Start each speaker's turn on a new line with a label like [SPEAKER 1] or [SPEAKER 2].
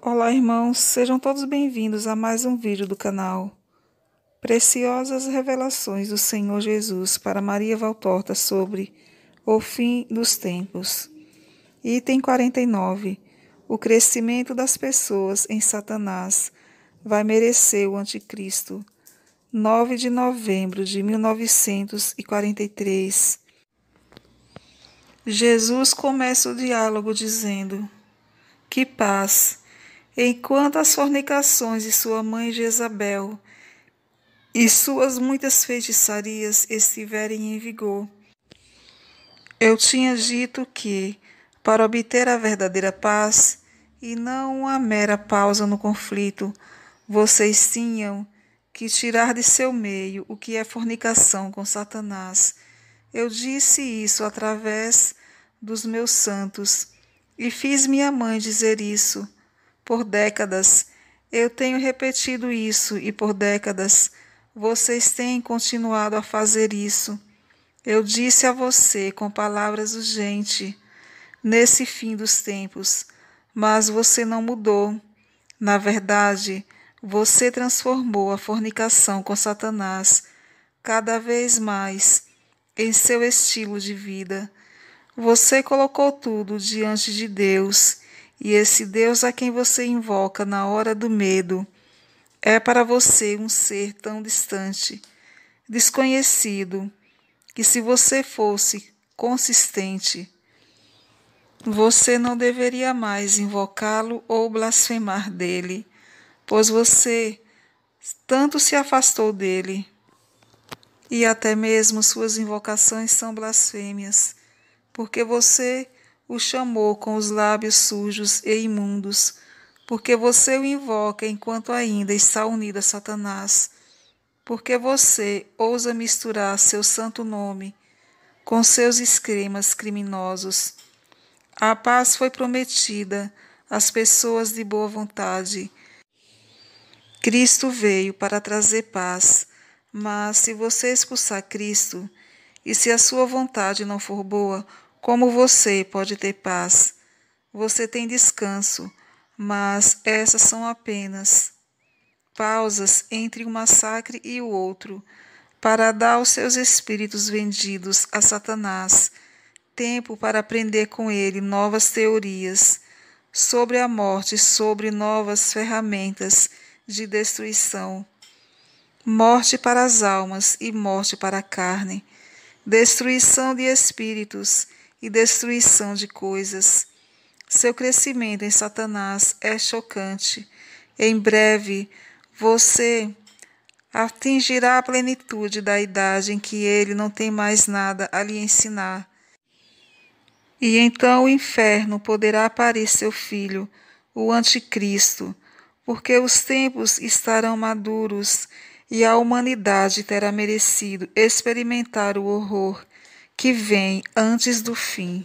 [SPEAKER 1] Olá, irmãos, sejam todos bem-vindos a mais um vídeo do canal. Preciosas revelações do Senhor Jesus para Maria Valtorta sobre o fim dos tempos. Item 49. O crescimento das pessoas em Satanás vai merecer o anticristo. 9 de novembro de 1943. Jesus começa o diálogo dizendo: Que paz enquanto as fornicações de sua mãe Jezabel e suas muitas feitiçarias estiverem em vigor. Eu tinha dito que, para obter a verdadeira paz, e não uma mera pausa no conflito, vocês tinham que tirar de seu meio o que é fornicação com Satanás. Eu disse isso através dos meus santos, e fiz minha mãe dizer isso por décadas eu tenho repetido isso e por décadas vocês têm continuado a fazer isso. Eu disse a você com palavras urgentes, nesse fim dos tempos, mas você não mudou. Na verdade, você transformou a fornicação com Satanás cada vez mais em seu estilo de vida. Você colocou tudo diante de Deus e esse Deus a quem você invoca na hora do medo é para você um ser tão distante, desconhecido, que se você fosse consistente, você não deveria mais invocá-lo ou blasfemar dele, pois você tanto se afastou dele. E até mesmo suas invocações são blasfêmias, porque você o chamou com os lábios sujos e imundos, porque você o invoca enquanto ainda está unido a Satanás, porque você ousa misturar seu santo nome com seus esquemas criminosos. A paz foi prometida às pessoas de boa vontade. Cristo veio para trazer paz, mas se você expulsar Cristo e se a sua vontade não for boa, como você pode ter paz? Você tem descanso, mas essas são apenas pausas entre um massacre e o outro, para dar aos seus espíritos vendidos a Satanás tempo para aprender com ele novas teorias sobre a morte, sobre novas ferramentas de destruição. Morte para as almas e morte para a carne, destruição de espíritos e destruição de coisas. Seu crescimento em Satanás é chocante. Em breve, você atingirá a plenitude da idade em que ele não tem mais nada a lhe ensinar. E então o inferno poderá parir seu filho, o Anticristo, porque os tempos estarão maduros e a humanidade terá merecido experimentar o horror que vem antes do fim.